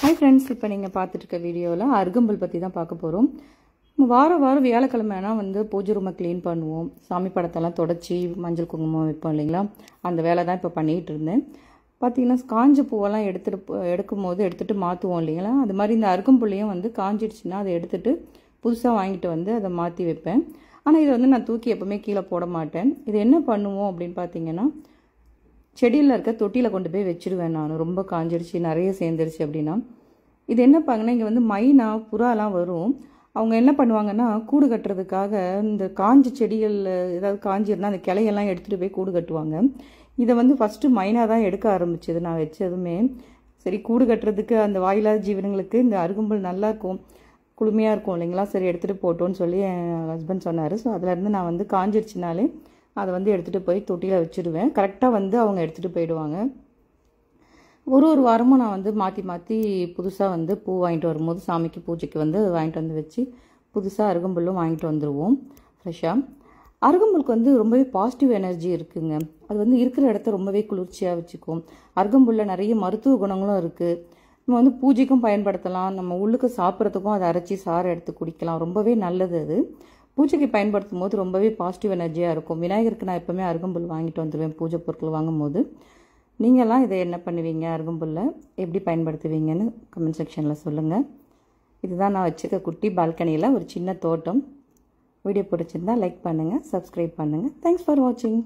hi friends இப்போ நீங்கள் பார்த்துட்டு இருக்க வீடியோவில் அருகம்புல் பற்றி தான் பார்க்க போகிறோம் வாரம் வாரம் வியாழக்கிழமைனா வந்து பூஜை ரூமை க்ளீன் பண்ணுவோம் சாமி படத்தெல்லாம் தொடச்சி மஞ்சள் குங்குமம் வைப்போம் இல்லைங்களா அந்த வேலை தான் இப்போ பண்ணிகிட்டு இருந்தேன் பார்த்தீங்கன்னா காஞ்ச பூவெல்லாம் எடுத்துகிட்டு எடுக்கும் போது எடுத்துகிட்டு மாற்றுவோம் இல்லைங்களா அது மாதிரி இந்த அருகம்புள்ளையும் வந்து காஞ்சிடுச்சுன்னா அதை எடுத்துகிட்டு புதுசாக வாங்கிட்டு வந்து அதை மாற்றி வைப்பேன் ஆனால் இதை வந்து நான் தூக்கி எப்போவுமே கீழே போட மாட்டேன் இது என்ன பண்ணுவோம் அப்படின்னு பார்த்தீங்கன்னா செடியில் இருக்க தொட்டியில் கொண்டு போய் வச்சுருவேன் நான் ரொம்ப காஞ்சிடுச்சு நிறைய சேர்ந்துருச்சு அப்படின்னா இது என்ன பாங்கன்னா இங்கே வந்து மைனா புறாலாம் வரும் அவங்க என்ன பண்ணுவாங்கன்னா கூடு கட்டுறதுக்காக இந்த காஞ்ச செடிகளில் ஏதாவது காஞ்சிருந்தால் அந்த கிளையெல்லாம் எடுத்துகிட்டு போய் கூடு கட்டுவாங்க இதை வந்து ஃபஸ்ட்டு மைனா தான் எடுக்க ஆரம்பிச்சது நான் வச்சதுமே சரி கூடு கட்டுறதுக்கு அந்த வாயிலாத ஜீவனங்களுக்கு இந்த அருகும்பல் நல்லா இருக்கும் குளுமையாக இருக்கும் இல்லைங்களா சரி எடுத்துகிட்டு போட்டோன்னு சொல்லி என் ஹஸ்பண்ட் சொன்னார் ஸோ அதிலேருந்து நான் வந்து காஞ்சிருச்சுனாலே அதை வந்து எடுத்துகிட்டு போய் தொட்டியில் வச்சுடுவேன் கரெக்டாக வந்து அவங்க எடுத்துகிட்டு போயிடுவாங்க ஒரு ஒரு வாரமும் நான் வந்து மாற்றி மாற்றி புதுசாக வந்து பூ வாங்கிட்டு வரும்போது சாமிக்கு பூஜைக்கு வந்து வாங்கிட்டு வந்து வச்சு புதுசாக அருகம்புல்லும் வாங்கிட்டு வந்துடுவோம் ஃப்ரெஷ்ஷாக அருகம்புலுக்கு வந்து ரொம்பவே பாசிட்டிவ் எனர்ஜி இருக்குங்க அது வந்து இருக்கிற இடத்த ரொம்பவே குளிர்ச்சியாக வச்சுக்கும் அருகம்புல்ல நிறைய மருத்துவ குணங்களும் இருக்குது நம்ம வந்து பூஜைக்கும் பயன்படுத்தலாம் நம்ம உள்ளுக்கு சாப்பிட்றதுக்கும் அதை அரைச்சி சாறு எடுத்து குடிக்கலாம் ரொம்பவே நல்லது அது பூஜைக்கு பயன்படுத்தும் போது ரொம்பவே பாசிட்டிவ் எனர்ஜியாக இருக்கும் விநாயகருக்கு நான் எப்போவுமே அருகம்புல் வாங்கிட்டு வந்துடுவேன் பூஜை பொருட்கள் வாங்கும் போது நீங்கள்லாம் இதை என்ன பண்ணுவீங்க அருகம்புல்லை எப்படி பயன்படுத்துவீங்கன்னு கமெண்ட் செக்ஷனில் சொல்லுங்கள் இதுதான் நான் வச்சுருக்க குட்டி பால்கனியில் ஒரு சின்ன தோட்டம் வீடியோ பிடிச்சிருந்தா லைக் பண்ணுங்கள் சப்ஸ்கிரைப் பண்ணுங்கள் தேங்க்ஸ் ஃபார் வாட்சிங்